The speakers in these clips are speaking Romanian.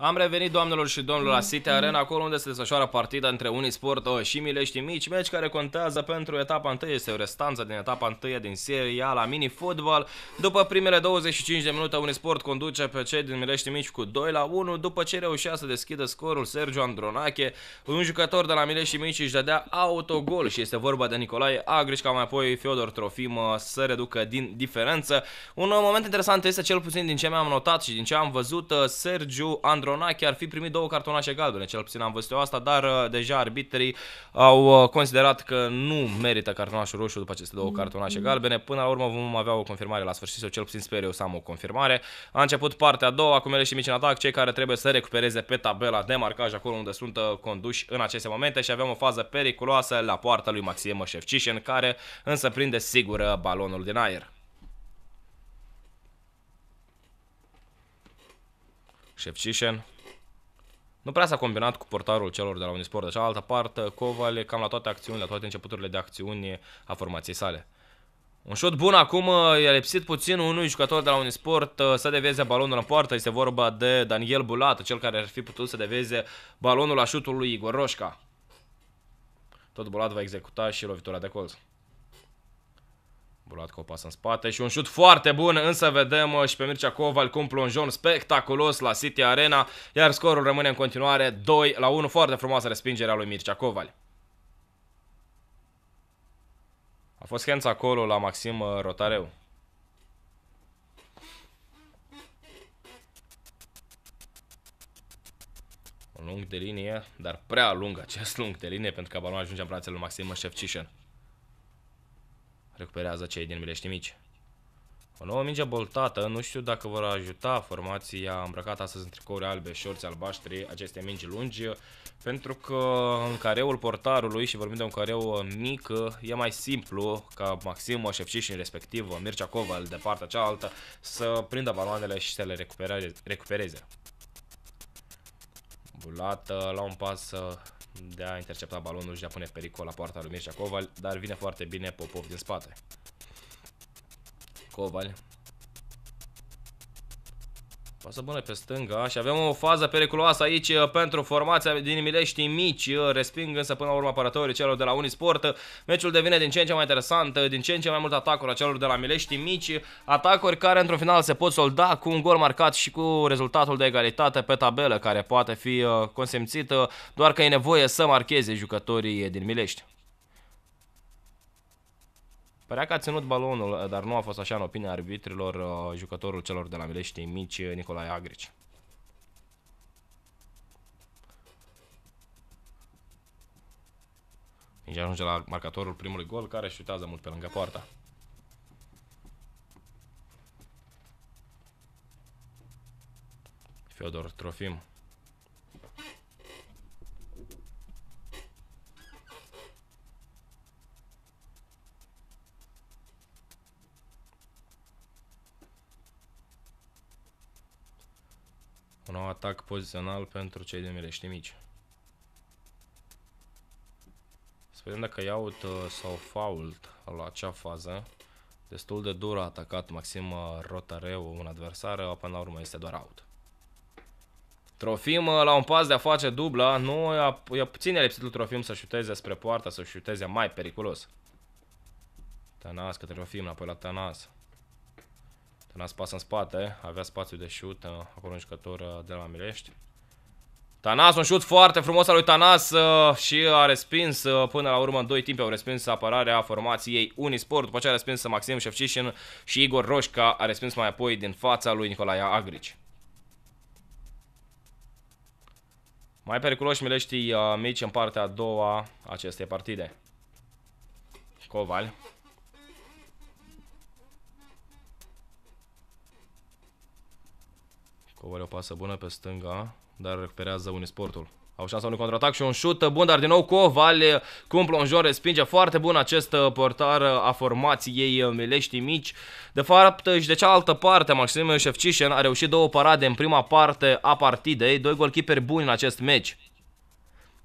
Am revenit, doamnelor și domnilor, la City Arena, acolo unde se desfășoară partida între Unisport și Milești Mici, meci care contează pentru etapa 1, este o restanță din etapa 1 din seria la mini-fotbal. După primele 25 de minute, Unisport conduce pe cei din Milești Mici cu 2 la 1, după ce reușea să deschidă scorul Sergio Andronache, un jucător de la Milești Mici își dădea autogol și este vorba de Nicolae Agriș, ca mai apoi Fiodor Trofim uh, să reducă din diferență. Un moment interesant este cel puțin din ce mi-am notat și din ce am văzut, uh, Sergio Andronache Andronache ar fi primit două cartonașe galbene, cel puțin am văzut eu asta, dar uh, deja arbitrii au uh, considerat că nu merită cartonașul roșu după aceste două cartonașe galbene. Până la urmă vom avea o confirmare la sfârșit, sau cel puțin sper eu să am o confirmare. A început partea a doua cu mele și mici în atac, cei care trebuie să recupereze pe tabela de marcaj acolo unde sunt uh, conduși în aceste momente și avem o fază periculoasă la poarta lui Maxim Șefcișen, care însă prinde sigură balonul din aer. Șefcișen. Nu prea s-a combinat cu portarul celor de la Unisport de cealaltă parte, Covale cam la toate acțiunile, la toate începuturile de acțiuni a formației sale. Un shot bun acum, i-a lipsit puțin unui jucător de la Unisport uh, să deveze balonul în poartă, este vorba de Daniel Bulat, cel care ar fi putut să deveze balonul la șutul lui Igor Roșca. Tot Bulat va executa și lovitura de colț. Bulat cu o pasă în spate și un șut foarte bun, însă vedem uh, și pe Mircea Coval cu un plonjon spectaculos la City Arena, iar scorul rămâne în continuare 2 la 1, foarte frumoasă respingerea lui Mircea Coval. A fost Hens acolo la Maxim uh, Rotareu. Un lung de linie, dar prea lung acest lung de linie pentru că balonul ajunge în brațele lui Maxim Șefcișen. Recuperează cei din milești mici. O nouă minge boltată, nu știu dacă vor ajuta formația îmbrăcată astăzi în tricouri albe, șorți albaștri, aceste mingi lungi, pentru că în careul portarului, și vorbim de un careu mic, e mai simplu ca Maxim Șefcișin, respectiv Mircea Coval, de partea cealaltă, să prindă baloanele și să le recupereze. Bulată, la un pas de a intercepta balonul și de a pune pericol la poarta lui Mircea Coval, dar vine foarte bine Popov din spate. Coval Pasă bună pe stânga și avem o fază periculoasă aici uh, pentru formația din Milești mici. Uh, resping însă până la urmă apărătorii celor de la Unisport. Meciul devine din ce în ce mai interesant, uh, din ce în ce mai mult atacuri a celor de la Milești mici. Atacuri care într-un final se pot solda cu un gol marcat și cu rezultatul de egalitate pe tabelă care poate fi consemțită, doar că e nevoie să marcheze jucătorii din Milești. Părea că a ținut balonul, dar nu a fost așa în opinia arbitrilor uh, jucătorul celor de la Milești mici, uh, Nicolae Agrici. Mingea ajunge la marcatorul primului gol, care șutează mult pe lângă poarta. Fiodor Trofim Un nou atac pozițional pentru cei de mirești mici. Să vedem dacă iau uh, sau fault la acea fază. Destul de dur a atacat Maxim uh, Rotareu un adversar, uh, până la urmă este doar out. Trofim la un pas de a face dubla, nu e puțin e lipsitul Trofim să șuteze spre poarta, să șuteze mai periculos. Tanas către Trofim, înapoi la Tanas. Când a spas în spate, avea spațiu de șut, uh, acolo un jucător uh, de la Mirești. Tanas, un șut foarte frumos al lui Tanas uh, și a respins până la urmă în doi timpi au respins apărarea formației Unisport, după ce a respins Maxim Șefcișin și Igor Roșca a respins mai apoi din fața lui Nicolae Agrici. Mai periculoși mileștii mici în partea a doua acestei partide. Coval. Covale o pasă bună pe stânga, dar recuperează Unisportul. Au șansa unui contraatac și un șut bun, dar din nou Covale cu un plonjor respinge foarte bun acest uh, portar uh, a formației uh, Milești Mici. De fapt și de cealaltă parte, Maxim Șefcișen a reușit două parade în prima parte a partidei, doi golkiperi buni în acest meci.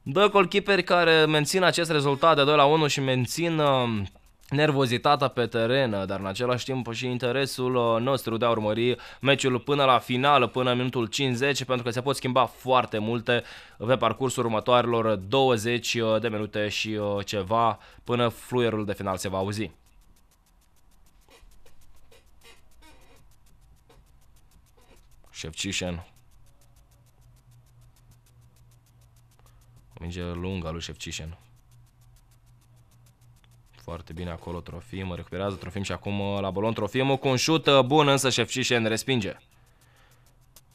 Doi golkiperi care mențin acest rezultat de 2 la 1 și mențin nervozitatea pe teren, dar în același timp și interesul uh, nostru de a urmări meciul până la final, până în minutul 50, pentru că se pot schimba foarte multe pe parcursul următoarelor 20 uh, de minute și uh, ceva până fluierul de final se va auzi. Șevcișen. Minge lungă lui Șevcișen foarte bine acolo Trofim, recuperează Trofim și acum uh, la bolon Trofim cu un șut uh, bun, însă Șefcișen respinge.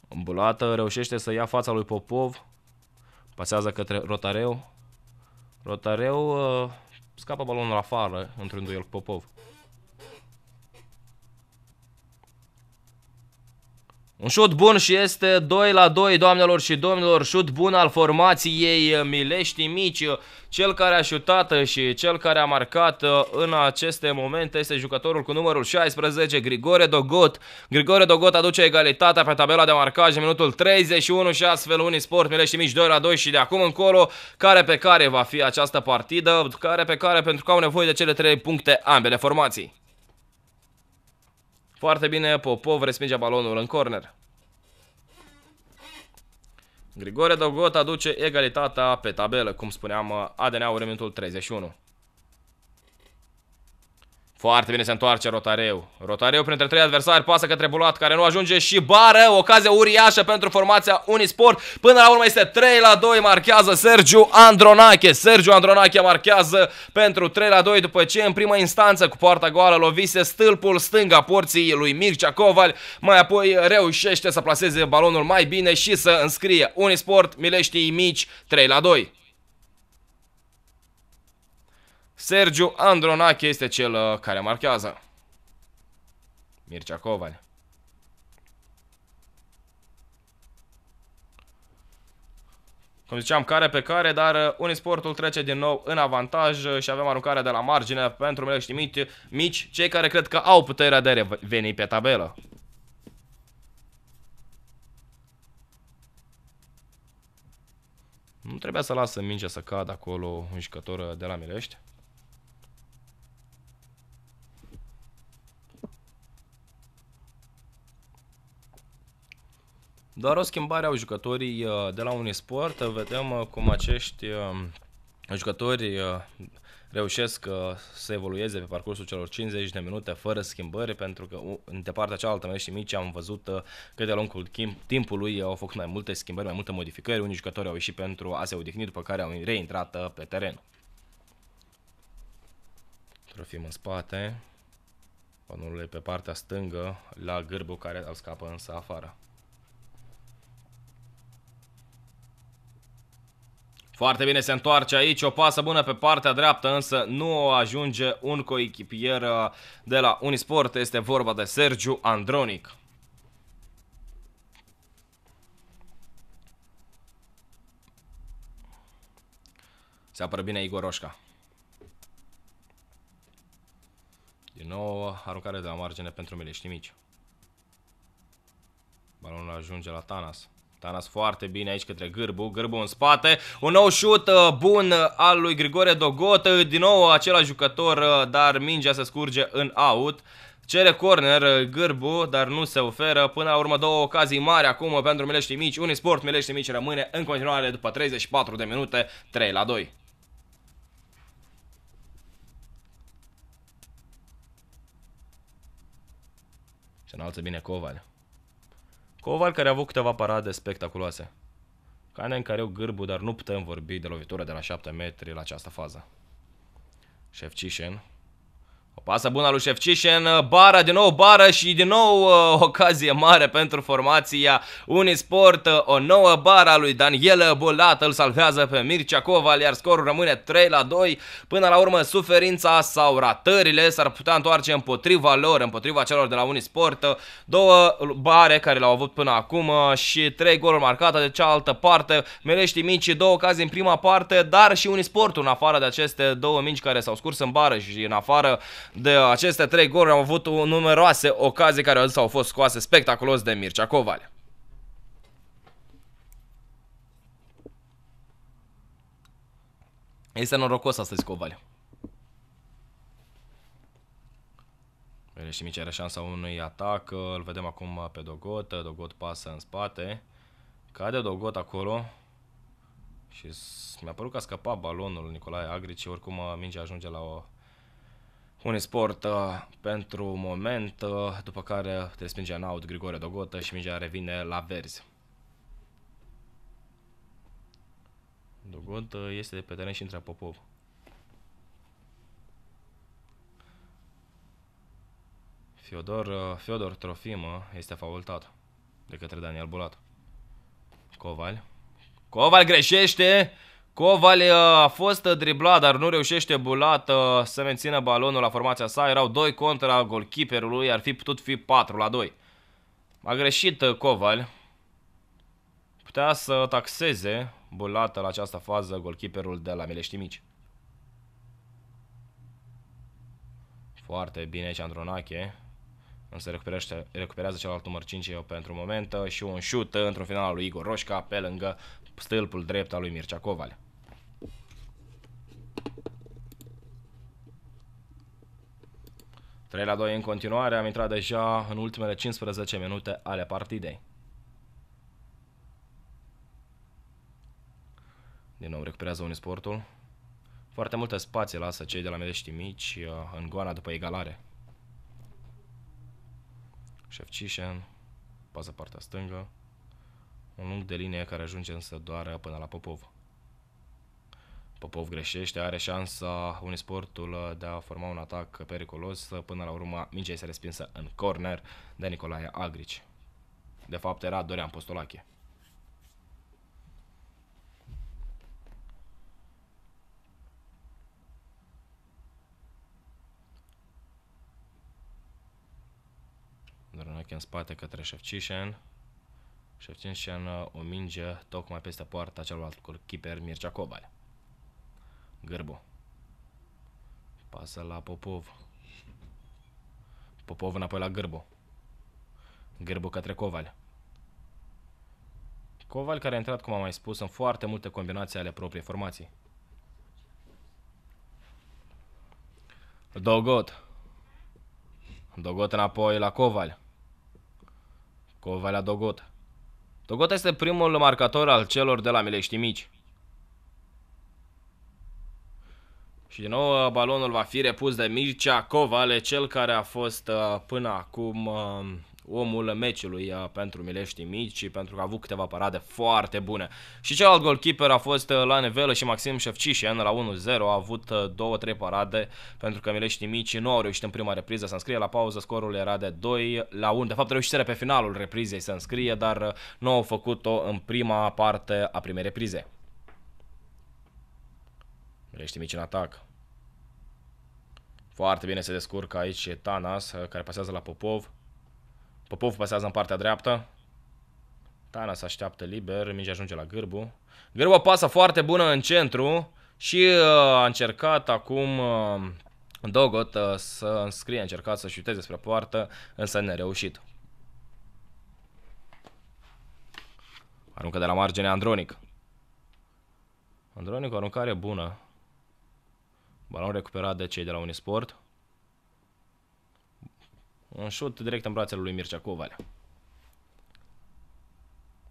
Îmbulată, reușește să ia fața lui Popov, pasează către Rotareu. Rotareu uh, scapă balonul afară într-un duel cu Popov. Un șut bun și este 2 la 2, doamnelor și domnilor, șut bun al formației Milești Mici. Cel care a șutat și cel care a marcat în aceste momente este jucătorul cu numărul 16, Grigore Dogot. Grigore Dogot aduce egalitatea pe tabela de marcaj în minutul 31 și astfel Unisport Milești Mici 2 la 2 și de acum încolo care pe care va fi această partidă, care pe care pentru că au nevoie de cele 3 puncte ambele formații. Foarte bine, Popov respinge balonul în corner. Grigore Dogot aduce egalitatea pe tabelă, cum spuneam uh, ADN-ul 31. Foarte bine se întoarce Rotareu. Rotareu printre trei adversari pasă către Bulat care nu ajunge și bară. Ocazia uriașă pentru formația Unisport. Până la urmă este 3 la 2. Marchează Sergiu Andronache. Sergiu Andronache marchează pentru 3 la 2 după ce în prima instanță cu poarta goală lovise stâlpul stânga porții lui Mircea Coval. Mai apoi reușește să placeze balonul mai bine și să înscrie Unisport Mileștii Mici 3 la 2. Sergiu Andronache este cel uh, care marchează. Mircea Coval. Cum ziceam, care pe care, dar uh, Unisportul trece din nou în avantaj uh, și avem aruncarea de la margine pentru melești mici, mici, cei care cred că au puterea de reveni pe tabelă. Nu trebuia să lasă mingea să cadă acolo un jucător de la Milești. Doar o schimbare au jucătorii uh, de la Unisport. Vedem uh, cum acești uh, jucători reușesc să evolueze pe parcursul celor 50 de minute fără schimbări, pentru că de partea cealaltă, mai și mici, am văzut că de-a lungul timpului au făcut mai multe schimbări, mai multe modificări. Unii jucători au ieșit pentru a se odihni, după care au reintrat pe teren. Trofim în spate. Panul pe partea stângă, la gârbul care îl scapă însă afară. Foarte bine se întoarce aici, o pasă bună pe partea dreaptă, însă nu ajunge un coechipier uh, de la Unisport, este vorba de Sergiu Andronic. Se apără bine Igor Roșca. Din nou, uh, aruncare de la margine pentru miliști Mici. Balonul ajunge la Tanas. Tanas foarte bine aici către Gârbu, Gârbu în spate, un nou șut uh, bun uh, al lui Grigore Dogot, uh, din nou același jucător, dar mingea se scurge în out. Cere corner Gârbu, dar nu se oferă. Până la urmă două ocazii mari acum pentru Milești Mici. Unisport Milești Mici rămâne în continuare după 34 de minute, 3 la 2. Se înalță bine Coval. Coval care a avut câteva parade spectaculoase. Cane în care eu gârbu, dar nu putem vorbi de lovitură de la 7 metri la această fază. Șefcișen, o pasă bună lui Șefcișen, uh, bară, din nou bară și din nou uh, ocazie mare pentru formația Unisport, uh, o nouă bara lui Daniel Bulat îl salvează pe Mircea Coval, iar scorul rămâne 3 la 2. Până la urmă, suferința sau ratările s-ar putea întoarce împotriva lor, împotriva celor de la Unisport. Uh, două bare care le-au avut până acum uh, și trei goluri marcate de cealaltă parte. Melești mici, două ocazii în prima parte, dar și Unisportul în afară de aceste două mici care s-au scurs în bară și în afară de aceste trei goluri am avut numeroase ocazii care au fost scoase spectaculos de Mircea Covale. Este norocos astăzi Covale. și mici era șansa unui atac, îl vedem acum pe Dogot, Dogot pasă în spate, cade Dogot acolo și mi-a părut că a scăpat balonul Nicolae Agrici, oricum mingea ajunge la o un sport uh, pentru moment, uh, după care te respinge în out Grigore Dogotă și mingea revine la verzi. Dogotă este de pe teren și intră Popov. Fiodor, uh, Fiodor Trofimă uh, este facultat de către Daniel Bulat. Coval. Coval greșește! Coval uh, a fost driblat, dar nu reușește Bulat uh, să mențină balonul la formația sa. Erau 2 contra golkeeperului ar fi putut fi 4 la 2. A greșit uh, Coval. Putea să taxeze Bulat la această fază golkeeperul de la Milești Mici. Foarte bine Andronache. Însă recuperează, recuperează celălalt număr 5 pentru moment și un șut într-un final al lui Igor Roșca pe lângă stâlpul drept al lui Mircea Coval. 3 la 2 în continuare, am intrat deja în ultimele 15 minute ale partidei. Din nou recuperează Unisportul. Foarte multe spații lasă cei de la Medești Mici uh, în goana după egalare. Șefcișen, pasă partea stângă, un lung de linie care ajunge însă doar până la Popov. Popov greșește, are șansa Unisportul uh, de a forma un atac periculos, uh, până la urmă mingea este respinsă în corner de Nicolae Agrici. De fapt era Dorian Postolache. Drănoche în spate către Șefcișen. Șefcișen uh, o minge tocmai peste poarta celălalt keeper Mircea Cobal. Gârbu. Pasă la Popov. Popov înapoi la Gârbu. Gârbu către Coval. Coval care a intrat, cum am mai spus, în foarte multe combinații ale propriei formații. Dogot. Dogot înapoi la Coval. Coval la Dogot. Dogot este primul marcator al celor de la Milești Mici. Și din nou uh, balonul va fi repus de Mircea Covale, cel care a fost uh, până acum uh, omul meciului pentru Milești Mici pentru că a avut câteva parade foarte bune. Și celălalt golkeeper a fost la nivelă și Maxim Șefcișen la 1-0 a avut 2-3 parade pentru că Milești Mici nu au reușit în prima repriză să înscrie la pauză, scorul era de 2 la 1. De fapt reușiseră pe finalul reprizei să înscrie, dar nu au făcut-o în prima parte a primei reprize. Rești mici în atac. Foarte bine se descurcă aici e Tanas, uh, care pasează la Popov. Popov pasează în partea dreaptă. Tanas așteaptă liber, mingea ajunge la Gârbu. Gârbu pasă foarte bună în centru și uh, a încercat acum uh, Dogot să înscrie, a încercat să șuteze spre poartă, însă nereușit. Aruncă de la margine Andronic. Andronic o aruncare bună. Balon recuperat de cei de la Unisport. Un șut direct în brațele lui Mircea Covalea.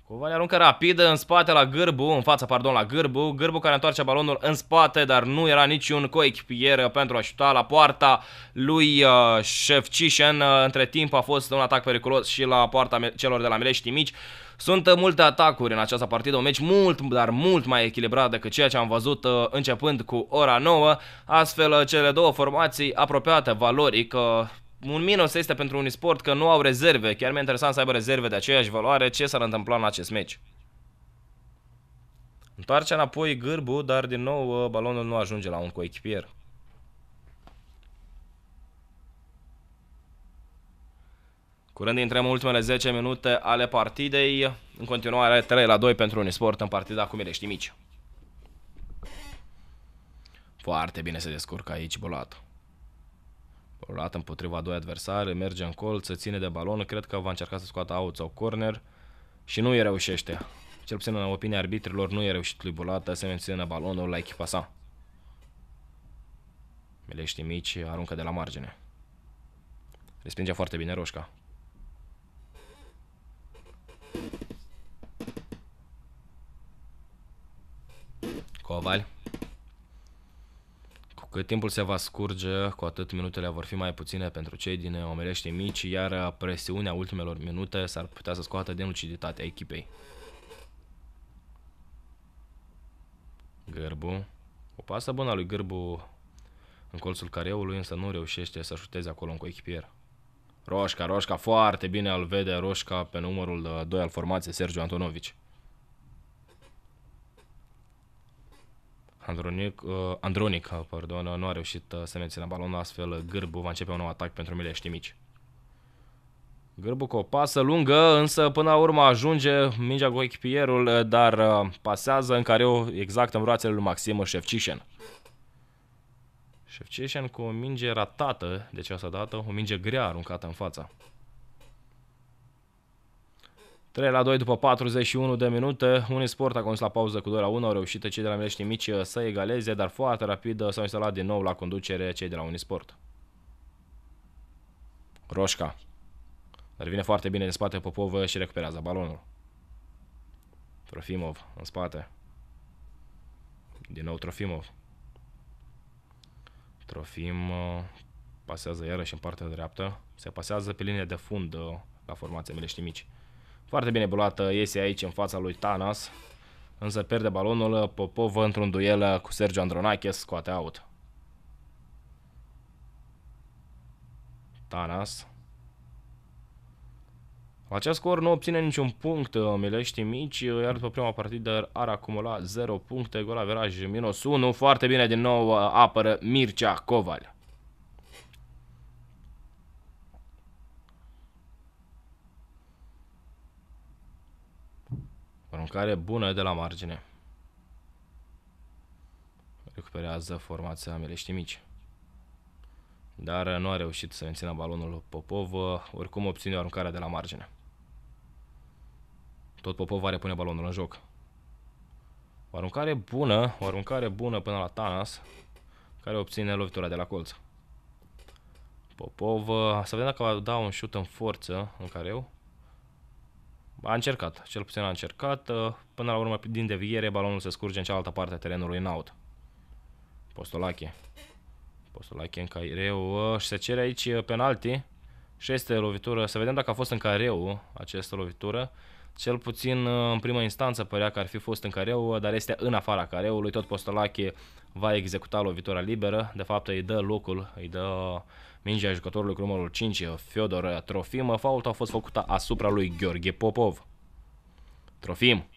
Covani aruncă rapidă în spate la Gârbu, în fața, pardon, la Gârbu. Gârbu care întoarce balonul în spate, dar nu era niciun coechipier pentru a șuta la poarta lui uh, Șefcișen. Uh, între timp a fost un atac periculos și la poarta celor de la Milești Mici. Sunt uh, multe atacuri în această partidă, un meci mult, dar mult mai echilibrat decât ceea ce am văzut începând cu ora 9. Astfel, cele două formații apropiate valoric un minus este pentru un sport că nu au rezerve. Chiar mi-e interesant să aibă rezerve de aceeași valoare. Ce s-ar întâmpla în acest meci? Întoarce înapoi gârbu, dar din nou uh, balonul nu ajunge la un coechipier. Curând intrăm în ultimele 10 minute ale partidei. În continuare 3 la 2 pentru un sport în partida cu Mirești Mici. Foarte bine se descurcă aici Bolat o lată împotriva doi adversari, merge în colț, se ține de balon, cred că va încerca să scoată out sau corner și nu îi reușește. Cel puțin în opinia arbitrilor nu i-a reușit lui Bulata să mențină balonul la echipa sa. Melești mici aruncă de la margine. Respinge foarte bine Roșca. Coval cât timpul se va scurge, cu atât minutele vor fi mai puține pentru cei din omerește mici, iar presiunea ultimelor minute s-ar putea să scoată din luciditatea echipei. Gârbu. O pasă bună a lui Gârbu în colțul careului, însă nu reușește să șuteze acolo în coechipier. Roșca, Roșca, foarte bine îl vede Roșca pe numărul 2 al formației Sergiu Antonovici. Andronic, uh, Andronic pardon, nu a reușit uh, să mențină balonul, astfel uh, Gârbu va începe un nou atac pentru Milești mici. Gârbu cu o pasă lungă, însă până la urmă ajunge mingea cu echipierul, uh, dar pasează în care eu exact în roațele lui Maxim Șefcișen. Șefcișen cu o minge ratată de această dată, o minge grea aruncată în fața. 3 la 2 după 41 de minute, Unisport a condus la pauză cu 2 la 1, au reușit cei de la Mirești Mici uh, să egaleze, dar foarte rapid uh, s-au instalat din nou la conducere cei de la Unisport. Roșca. Dar vine foarte bine din spate Popov și recuperează balonul. Trofimov în spate. Din nou Trofimov. Trofim uh, pasează iarăși în partea dreaptă. Se pasează pe linie de fund la formația Mirești Mici. Foarte bine bulată iese aici în fața lui Thanos, însă pierde balonul Popov într-un duel cu Sergio Andronache, scoate out. Tanas. La acest scor nu obține niciun punct Milești Mici, iar după prima partidă ar acumula 0 puncte, gol averaj minus 1, foarte bine din nou apără Mircea Coval. Mâncare bună de la margine. Recuperează formația Melești Mici. Dar nu a reușit să mențină balonul Popov, oricum obține o aruncare de la margine. Tot Popov va repune balonul în joc. O aruncare bună, o aruncare bună până la Tanas, care obține lovitura de la colț. Popov, să vedem dacă va da un șut în forță în care eu a încercat, cel puțin a încercat. Uh, până la urmă, din deviere, balonul se scurge în cealaltă parte a terenului în out. Postolache. Postolache în careu uh, și se cere aici uh, penalti. Și este lovitură, să vedem dacă a fost în careu această lovitură. Cel puțin în prima instanță părea că ar fi fost în careu, dar este în afara careului. Tot Postolache va executa lovitura liberă. De fapt, îi dă locul, îi dă Mingea jucătorului cu numărul 5, Fiodor Trofim, faulta a fost făcută asupra lui Gheorghe Popov. Trofim.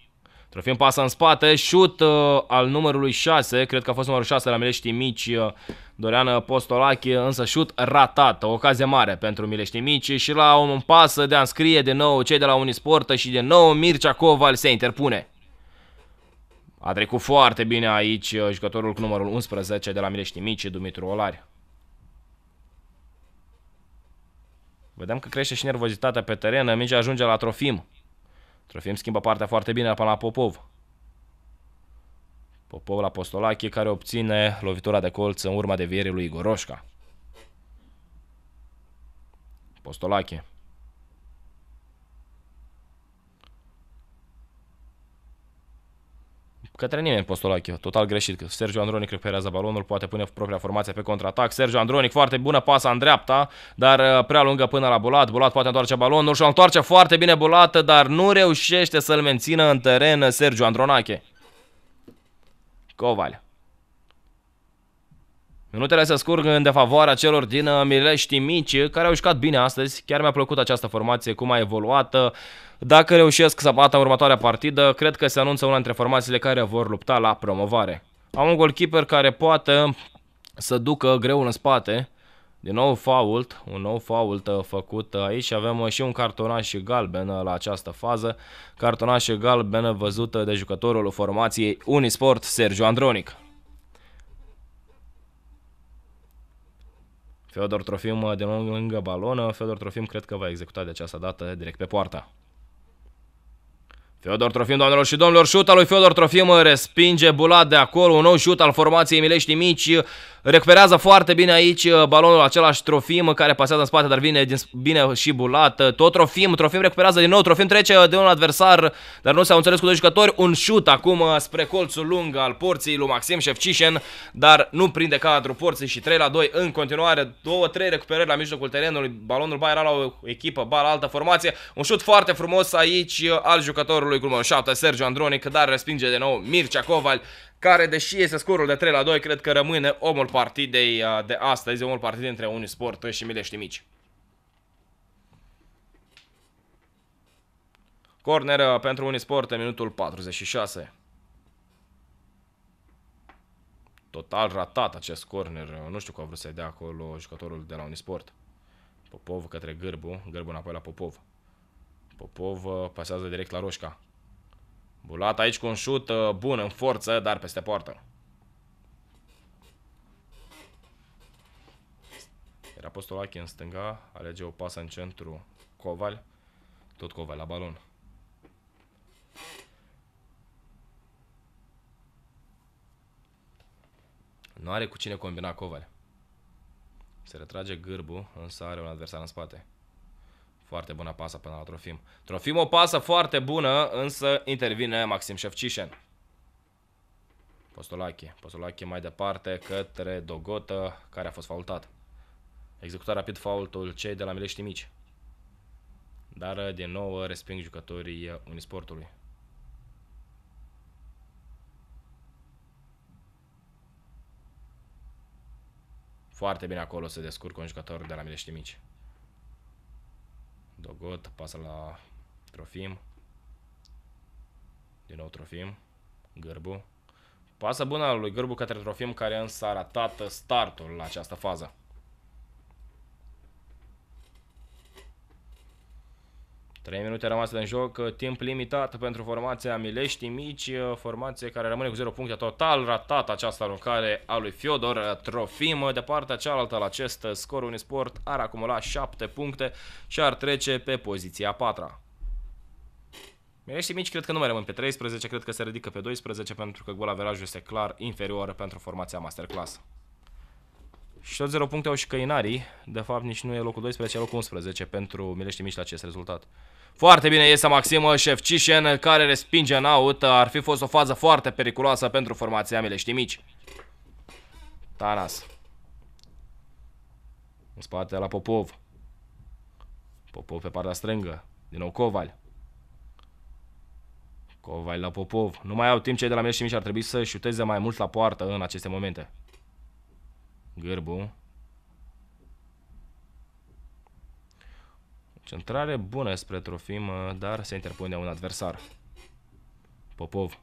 Trofim pasă în spate, șut uh, al numărului 6, cred că a fost numărul 6 la Milești Mici, uh, Dorian Postolache, însă șut ratat, o ocazie mare pentru Milești Mici și la un pas de a înscrie de nou cei de la Unisport și de nou Mircea Coval se interpune. A trecut foarte bine aici uh, jucătorul cu numărul 11 de la Milești Mici, Dumitru Olari. Vedem că crește și nervozitatea pe teren, mingea ajunge la Trofim. Trofim schimbă partea foarte bine până la Popov. Popov la Postolache care obține lovitura de colț în urma devierii lui Igoroșca. Postolache. către nimeni Postolache, total greșit, că Sergio Andronic recuperează balonul, poate pune propria formație pe contraatac, Sergio Andronic foarte bună pasă în dreapta, dar uh, prea lungă până la Bulat, Bulat poate întoarce balonul și o întoarce foarte bine Bulat, dar nu reușește să-l mențină în teren Sergio Andronache. Coval. Minutele se scurg în defavoarea celor din uh, Milești Mici, care au jucat bine astăzi. Chiar mi-a plăcut această formație, cum a evoluat. Dacă reușesc să bată următoarea partidă, cred că se anunță una dintre formațiile care vor lupta la promovare. Am un goalkeeper care poate să ducă greul în spate. Din nou fault, un nou fault uh, făcut aici. Avem uh, și un cartonaș galben la această fază. Cartonaș galben văzut de jucătorul formației Unisport, Sergiu Andronic. Feodor Trofim de lângă balonă, Feodor Trofim cred că va executa de această dată direct pe poarta. Feodor Trofim, doamnelor și domnilor, șuta lui Feodor Trofim respinge Bulat de acolo, un nou șut al formației Milești Mici, Recuperează foarte bine aici uh, balonul același Trofim uh, care pasează în spate, dar vine din, bine și bulat. Uh, tot Trofim, Trofim recuperează din nou, Trofim trece de un adversar, dar nu s-au înțeles cu doi jucători. Un șut acum spre colțul lung al porții lui Maxim Șefcișen, dar nu prinde cadrul porții și 3 la 2 în continuare. 2-3 recuperări la mijlocul terenului, balonul ba era la o echipă, ba la altă formație. Un șut foarte frumos aici al jucătorului cu numărul 7, Sergio Andronic, dar respinge de nou Mircea Coval care deși este scorul de 3 la 2, cred că rămâne omul partidei uh, de astăzi, omul partidei între Unisport și Milești Mici. Corner uh, pentru Unisport în minutul 46. Total ratat acest corner. Uh, nu știu cum a vrut să-i dea acolo jucătorul de la Unisport. Popov către Gârbu. Gârbu înapoi la Popov. Popov pasează direct la Roșca. Bulat aici cu un șut uh, bun în forță, dar peste poartă. Era Postolache în stânga, alege o pasă în centru Coval, tot Coval la balon. Nu are cu cine combina Coval. Se retrage gârbu, însă are un adversar în spate. Foarte bună pasă până la Trofim. Trofim o pasă foarte bună, însă intervine Maxim Șefcișen. Postolache. Postolache mai departe către Dogotă, care a fost faultat. Executat rapid faultul cei de la Milești Mici. Dar din nou resping jucătorii Unisportului. Foarte bine acolo se descurcă un jucător de la Milești Mici. Dogot, pasă la Trofim. Din nou Trofim. Gârbu. Pasă bună lui Gârbu către Trofim care însă a ratat startul la această fază. 3 minute rămase în joc, uh, timp limitat pentru formația Milești Mici, uh, formație care rămâne cu 0 puncte, total ratat această aruncare a lui Fiodor uh, Trofim. De partea cealaltă la acest scor Unisport ar acumula 7 puncte și ar trece pe poziția 4 Milești mici cred că nu mai rămân pe 13, cred că se ridică pe 12 pentru că gol verajul este clar inferior pentru formația Masterclass. Și tot 0 puncte au și căinarii. De fapt, nici nu e locul 12, e locul 11 pentru Milești Mici la acest rezultat. Foarte bine iese Maximă Șefcișen, care respinge în out. Ar fi fost o fază foarte periculoasă pentru formația Milești Mici. Tanas, În spate la Popov. Popov pe partea strângă. Din nou Coval. Coval la Popov. Nu mai au timp cei de la Milești Mici, ar trebui să șuteze mai mult la poartă în aceste momente. Gârbu. Centrare bună spre Trofim, dar se interpune un adversar. Popov.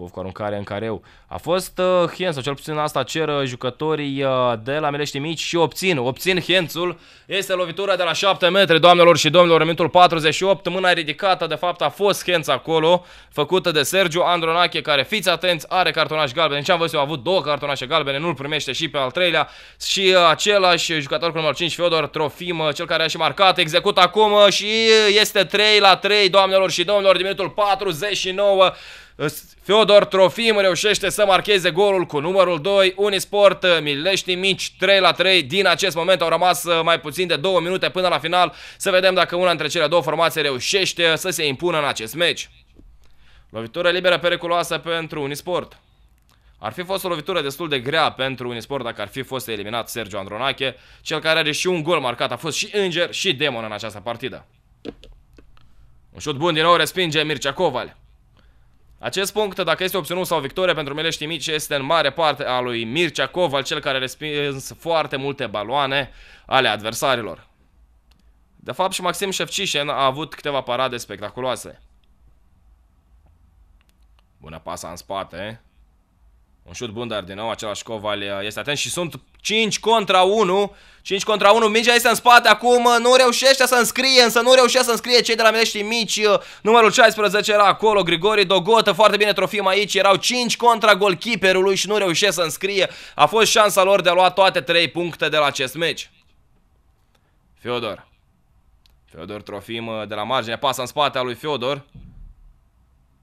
Popov cu aruncare în careu. A fost uh, Hens, sau cel puțin asta cer uh, jucătorii uh, de la Melești Mici și obțin, obțin Hensul. Este lovitura de la 7 metri, doamnelor și domnilor, în minutul 48, mâna ridicată, de fapt a fost Hens acolo, făcută de Sergiu Andronache, care, fiți atenți, are cartonaș galben. Deci am văzut, eu a avut două cartonașe galbene, nu-l primește și pe al treilea. Și uh, același jucător cu numărul 5, Fiodor Trofim, uh, cel care a și marcat, execut acum uh, și este 3 la 3, doamnelor și domnilor, din minutul 49. Feodor Trofim reușește să marcheze golul cu numărul 2. Unisport, uh, Milești mici, 3 la 3. Din acest moment au rămas uh, mai puțin de 2 minute până la final. Să vedem dacă una dintre cele două formații reușește uh, să se impună în acest meci. Lovitură liberă periculoasă pentru Unisport. Ar fi fost o lovitură destul de grea pentru Unisport dacă ar fi fost eliminat Sergio Andronache, cel care are și un gol marcat, a fost și înger și demon în această partidă. Un șut bun din nou respinge Mircea Coval. Acest punct, dacă este obținut sau victorie pentru melești mici, este în mare parte a lui Mircea al cel care a respins foarte multe baloane ale adversarilor. De fapt, și Maxim Șefcișen a avut câteva parade spectaculoase. Bună pasa în spate. Un șut bun, dar din nou același Coval este atent și sunt 5 contra 1. 5 contra 1, mingea este în spate acum, nu reușește să înscrie, însă nu reușește să înscrie cei de la Melești Mici, numărul 16 era acolo, Grigori Dogotă, foarte bine trofim aici, erau 5 contra golkeeperului și nu reușește să înscrie, a fost șansa lor de a lua toate 3 puncte de la acest meci. Fiodor. Fiodor trofim uh, de la margine, pasă în spate a lui Fiodor.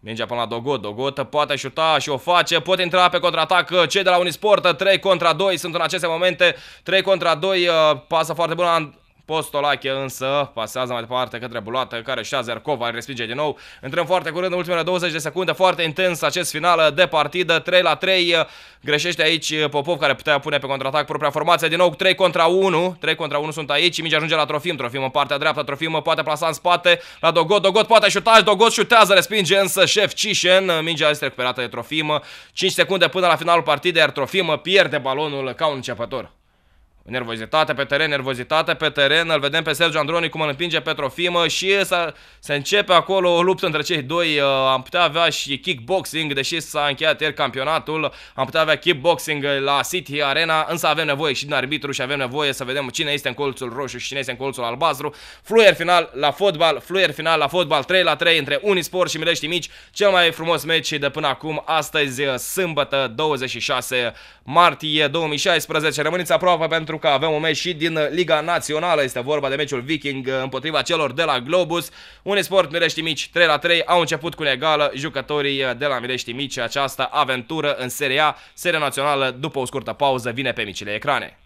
Mingea până la Dogot, Dogot poate șuta și o face, poate intra pe contraatac uh, cei de la Unisport, 3 uh, contra 2 sunt în aceste momente, 3 contra 2, uh, pasă foarte bună Postolache însă pasează mai departe către Bulată, care și-a Șazerkov îl respinge din nou. Intrăm foarte curând în ultimele 20 de secunde, foarte intens acest final de partidă, 3 la 3. Greșește aici Popov, care putea pune pe contraatac propria formație, din nou 3 contra 1, 3 contra 1 sunt aici, mingea ajunge la Trofim, Trofim în partea dreaptă, Trofim poate plasa în spate, la Dogot, Dogot poate șuta, Dogot șutează, respinge însă șef Cișen, mingea este recuperată de Trofim, 5 secunde până la finalul partidei, iar Trofim pierde balonul ca un începător. Nervozitate pe teren, nervozitate pe teren, îl vedem pe Sergio Androni cum îl împinge pe Trofimă și să se începe acolo o luptă între cei doi. Uh, am putea avea și kickboxing, deși s-a încheiat ieri campionatul, am putea avea kickboxing la City Arena, însă avem nevoie și din arbitru și avem nevoie să vedem cine este în colțul roșu și cine este în colțul albastru. Fluier final la fotbal, fluier final la fotbal 3 la 3 între Unisport și Milești Mici, cel mai frumos meci de până acum, astăzi sâmbătă 26 martie 2016. Rămâneți aproape pentru pentru că avem un meci și din uh, Liga Națională. Este vorba de meciul Viking uh, împotriva celor de la Globus. Un sport Mirești Mici 3 la 3 au început cu egală jucătorii uh, de la Mirești Mici această aventură în Serie A, Serie Națională după o scurtă pauză vine pe micile ecrane.